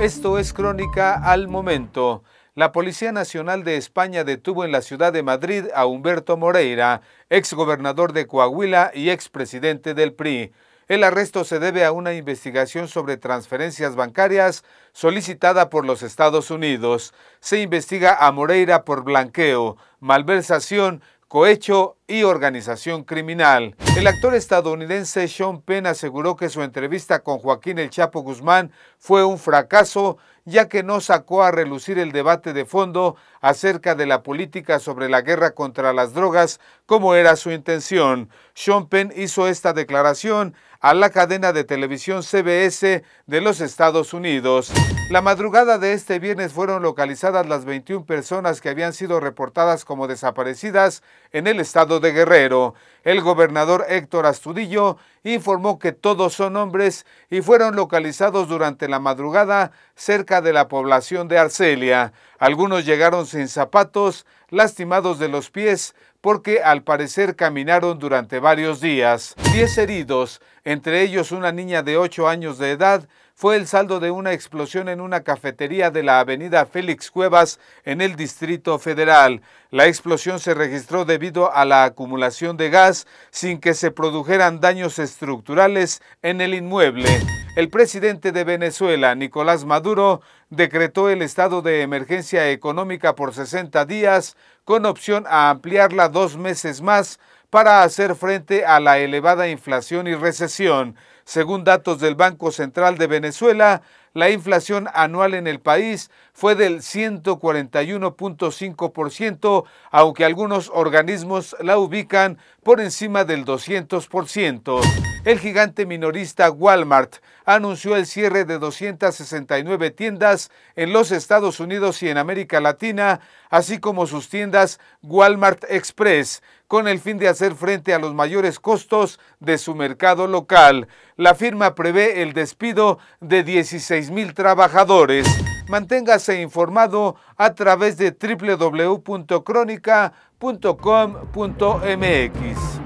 Esto es Crónica al Momento. La Policía Nacional de España detuvo en la ciudad de Madrid a Humberto Moreira, exgobernador de Coahuila y expresidente del PRI. El arresto se debe a una investigación sobre transferencias bancarias solicitada por los Estados Unidos. Se investiga a Moreira por blanqueo, malversación, cohecho y organización criminal. El actor estadounidense Sean Penn aseguró que su entrevista con Joaquín El Chapo Guzmán fue un fracaso, ya que no sacó a relucir el debate de fondo acerca de la política sobre la guerra contra las drogas, como era su intención. Sean Penn hizo esta declaración a la cadena de televisión CBS de los Estados Unidos. La madrugada de este viernes fueron localizadas las 21 personas que habían sido reportadas como desaparecidas en el estado de Guerrero. El gobernador Héctor Astudillo informó que todos son hombres y fueron localizados durante la madrugada cerca de la población de Arcelia. Algunos llegaron sin zapatos, lastimados de los pies, porque al parecer caminaron durante varios días. Diez heridos, entre ellos una niña de ocho años de edad, fue el saldo de una explosión en una cafetería de la avenida Félix Cuevas en el Distrito Federal. La explosión se registró debido a la acumulación de gas sin que se produjeran daños estructurales en el inmueble. El presidente de Venezuela, Nicolás Maduro, decretó el estado de emergencia económica por 60 días con opción a ampliarla dos meses más para hacer frente a la elevada inflación y recesión. Según datos del Banco Central de Venezuela, la inflación anual en el país fue del 141.5%, aunque algunos organismos la ubican por encima del 200% el gigante minorista Walmart anunció el cierre de 269 tiendas en los Estados Unidos y en América Latina, así como sus tiendas Walmart Express, con el fin de hacer frente a los mayores costos de su mercado local. La firma prevé el despido de 16 mil trabajadores. Manténgase informado a través de www.crónica.com.mx.